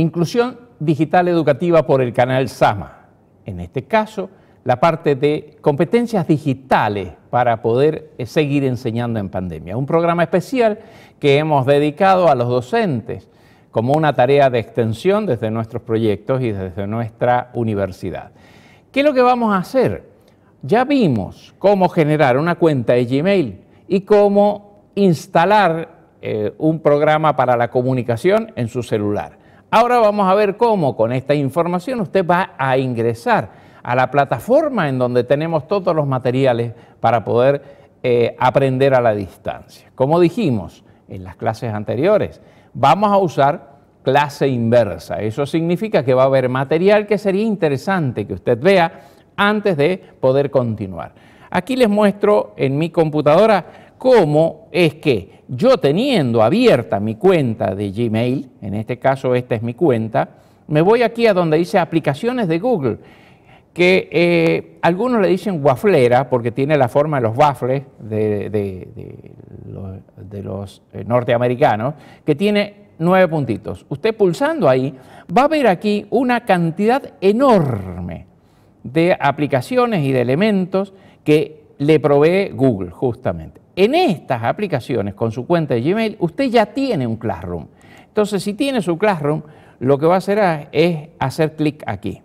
Inclusión digital educativa por el canal SAMA. En este caso, la parte de competencias digitales para poder eh, seguir enseñando en pandemia. Un programa especial que hemos dedicado a los docentes como una tarea de extensión desde nuestros proyectos y desde nuestra universidad. ¿Qué es lo que vamos a hacer? Ya vimos cómo generar una cuenta de Gmail y cómo instalar eh, un programa para la comunicación en su celular. Ahora vamos a ver cómo con esta información usted va a ingresar a la plataforma en donde tenemos todos los materiales para poder eh, aprender a la distancia. Como dijimos en las clases anteriores, vamos a usar clase inversa. Eso significa que va a haber material que sería interesante que usted vea antes de poder continuar. Aquí les muestro en mi computadora cómo es que yo teniendo abierta mi cuenta de Gmail, en este caso esta es mi cuenta, me voy aquí a donde dice aplicaciones de Google, que eh, algunos le dicen waflera porque tiene la forma de los waffles de los eh, norteamericanos, que tiene nueve puntitos. Usted pulsando ahí va a ver aquí una cantidad enorme de aplicaciones y de elementos que le provee Google justamente. En estas aplicaciones, con su cuenta de Gmail, usted ya tiene un Classroom. Entonces, si tiene su Classroom, lo que va a hacer es hacer clic aquí.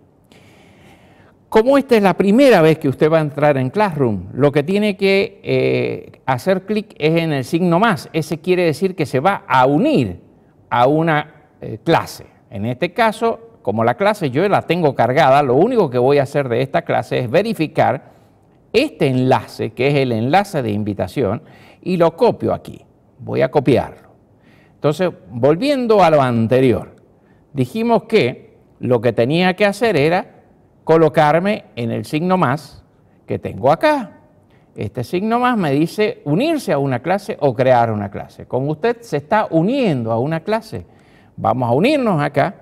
Como esta es la primera vez que usted va a entrar en Classroom, lo que tiene que eh, hacer clic es en el signo más. Ese quiere decir que se va a unir a una eh, clase. En este caso, como la clase yo la tengo cargada, lo único que voy a hacer de esta clase es verificar este enlace, que es el enlace de invitación, y lo copio aquí. Voy a copiarlo. Entonces, volviendo a lo anterior, dijimos que lo que tenía que hacer era colocarme en el signo más que tengo acá. Este signo más me dice unirse a una clase o crear una clase. con usted se está uniendo a una clase, vamos a unirnos acá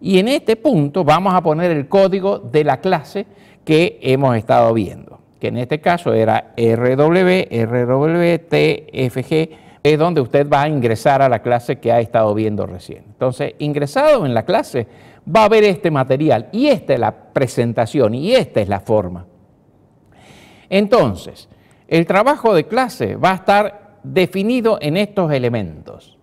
y en este punto vamos a poner el código de la clase que hemos estado viendo que en este caso era RW, RWTFG, es donde usted va a ingresar a la clase que ha estado viendo recién. Entonces, ingresado en la clase, va a ver este material y esta es la presentación y esta es la forma. Entonces, el trabajo de clase va a estar definido en estos elementos.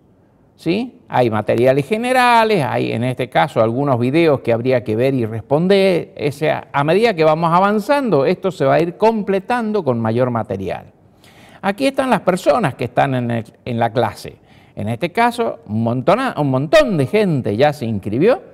¿sí? Hay materiales generales, hay en este caso algunos videos que habría que ver y responder. a medida que vamos avanzando, esto se va a ir completando con mayor material. Aquí están las personas que están en, la clase. En este caso, un montón de gente ya se inscribió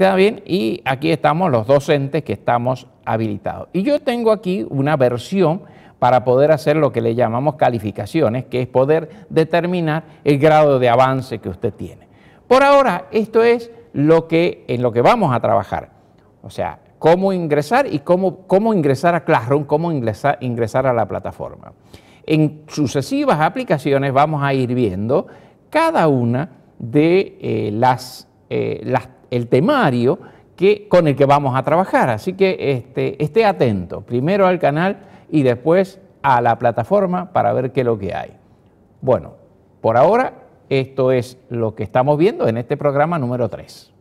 ¿Está bien? Y aquí estamos los docentes que estamos habilitados. Y yo tengo aquí una versión para poder hacer lo que le llamamos calificaciones, que es poder determinar el grado de avance que usted tiene. Por ahora, esto es lo que, en lo que vamos a trabajar. O sea, cómo ingresar y cómo, cómo ingresar a Classroom, cómo ingresar, a la plataforma. En sucesivas aplicaciones vamos a ir viendo cada una de eh, las, eh, las el temario que, con el que vamos a trabajar. Así que este, esté atento, primero al canal y después a la plataforma para ver qué es lo que hay. Bueno, por ahora esto es lo que estamos viendo en este programa número 3.